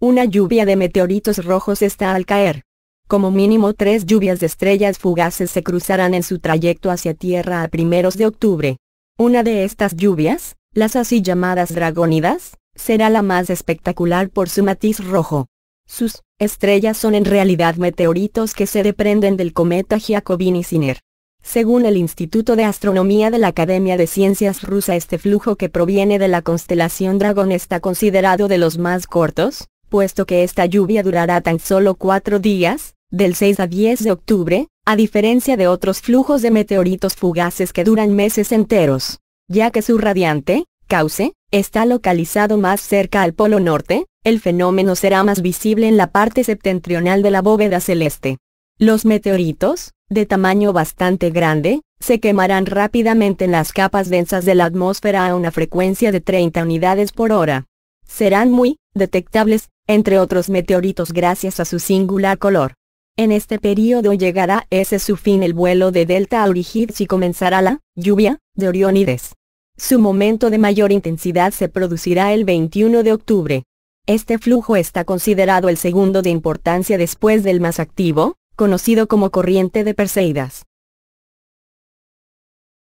Una lluvia de meteoritos rojos está al caer. Como mínimo tres lluvias de estrellas fugaces se cruzarán en su trayecto hacia Tierra a primeros de octubre. Una de estas lluvias, las así llamadas dragónidas, será la más espectacular por su matiz rojo. Sus estrellas son en realidad meteoritos que se deprenden del cometa Giacobini-Siner. Según el Instituto de Astronomía de la Academia de Ciencias Rusa este flujo que proviene de la constelación Dragón está considerado de los más cortos, puesto que esta lluvia durará tan solo cuatro días, del 6 a 10 de octubre, a diferencia de otros flujos de meteoritos fugaces que duran meses enteros, ya que su radiante, cauce, está localizado más cerca al polo norte, el fenómeno será más visible en la parte septentrional de la bóveda celeste. Los meteoritos, de tamaño bastante grande, se quemarán rápidamente en las capas densas de la atmósfera a una frecuencia de 30 unidades por hora serán muy detectables, entre otros meteoritos gracias a su singular color. En este periodo llegará ese su fin el vuelo de Delta Aurigids y comenzará la lluvia de Oriónides. Su momento de mayor intensidad se producirá el 21 de octubre. Este flujo está considerado el segundo de importancia después del más activo, conocido como corriente de Perseidas.